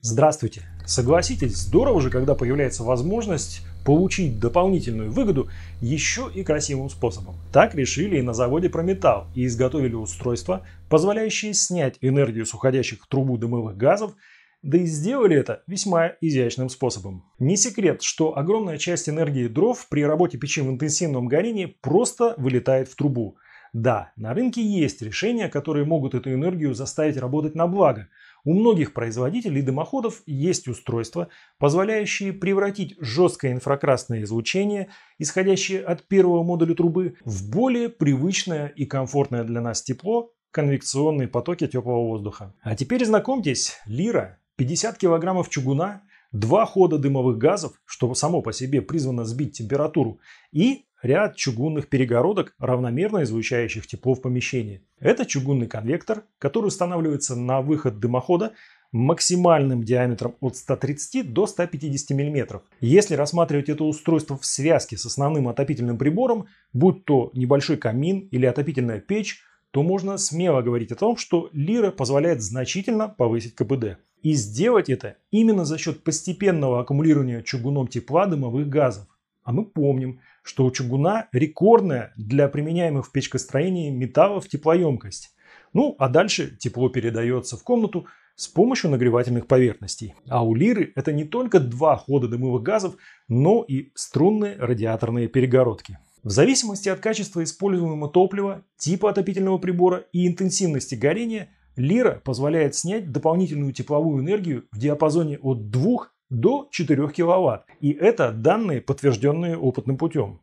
Здравствуйте! Согласитесь, здорово же, когда появляется возможность получить дополнительную выгоду еще и красивым способом. Так решили и на заводе Прометал и изготовили устройство, позволяющее снять энергию с уходящих в трубу дымовых газов, да и сделали это весьма изящным способом. Не секрет, что огромная часть энергии дров при работе печи в интенсивном горении просто вылетает в трубу. Да, на рынке есть решения, которые могут эту энергию заставить работать на благо – у многих производителей дымоходов есть устройства, позволяющие превратить жесткое инфракрасное излучение, исходящее от первого модуля трубы, в более привычное и комфортное для нас тепло конвекционные потоки теплого воздуха. А теперь знакомьтесь, лира, 50 килограммов чугуна, два хода дымовых газов, что само по себе призвано сбить температуру, и ряд чугунных перегородок, равномерно излучающих тепло в помещении. Это чугунный конвектор, который устанавливается на выход дымохода максимальным диаметром от 130 до 150 мм. Если рассматривать это устройство в связке с основным отопительным прибором, будь то небольшой камин или отопительная печь, то можно смело говорить о том, что лира позволяет значительно повысить КПД. И сделать это именно за счет постепенного аккумулирования чугуном тепла дымовых газов. А мы помним, что у чугуна рекордная для применяемых в печкостроении металлов теплоемкость. Ну, а дальше тепло передается в комнату с помощью нагревательных поверхностей. А у лиры это не только два хода дымовых газов, но и струнные радиаторные перегородки. В зависимости от качества используемого топлива, типа отопительного прибора и интенсивности горения, лира позволяет снять дополнительную тепловую энергию в диапазоне от 2 до 4 кВт. И это данные, подтвержденные опытным путем.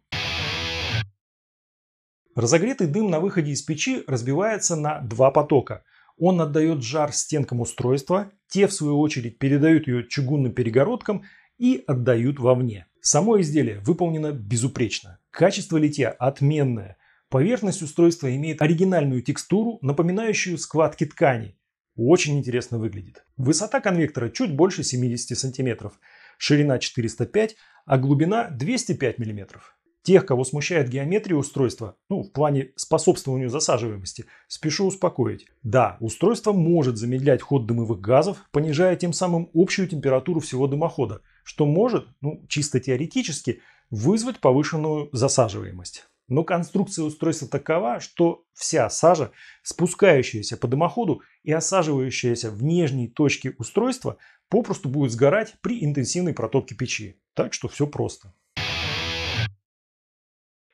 Разогретый дым на выходе из печи разбивается на два потока. Он отдает жар стенкам устройства, те в свою очередь передают ее чугунным перегородкам и отдают вовне. Само изделие выполнено безупречно. Качество литья отменное. Поверхность устройства имеет оригинальную текстуру, напоминающую складки тканей очень интересно выглядит. Высота конвектора чуть больше 70 см, ширина 405, а глубина 205 мм. Тех, кого смущает геометрия устройства, ну, в плане способствованию засаживаемости, спешу успокоить. Да, устройство может замедлять ход дымовых газов, понижая тем самым общую температуру всего дымохода, что может, ну, чисто теоретически, вызвать повышенную засаживаемость. Но конструкция устройства такова, что вся сажа, спускающаяся по дымоходу и осаживающаяся в нижней точке устройства, попросту будет сгорать при интенсивной протопке печи. Так что все просто.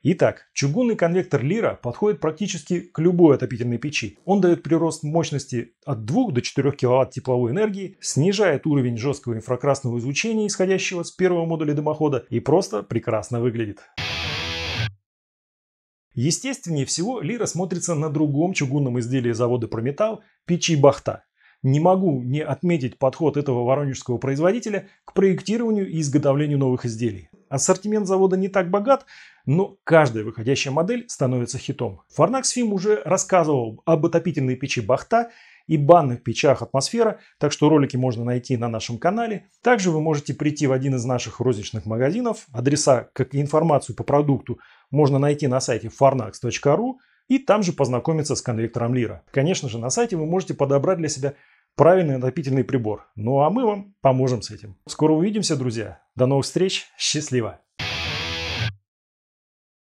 Итак, чугунный конвектор Лира подходит практически к любой отопительной печи. Он дает прирост мощности от 2 до 4 кВт тепловой энергии, снижает уровень жесткого инфракрасного излучения, исходящего с первого модуля дымохода, и просто прекрасно выглядит. Естественнее всего лира смотрится на другом чугунном изделии завода «Прометал» – печи «Бахта». Не могу не отметить подход этого воронежского производителя к проектированию и изготовлению новых изделий. Ассортимент завода не так богат, но каждая выходящая модель становится хитом. Фарнакс Фим уже рассказывал об отопительной печи «Бахта», и банных печах атмосфера, так что ролики можно найти на нашем канале. Также вы можете прийти в один из наших розничных магазинов. Адреса, как и информацию по продукту, можно найти на сайте farnax.ru и там же познакомиться с конвектором Лира. Конечно же, на сайте вы можете подобрать для себя правильный отопительный прибор. Ну а мы вам поможем с этим. Скоро увидимся, друзья. До новых встреч. Счастливо!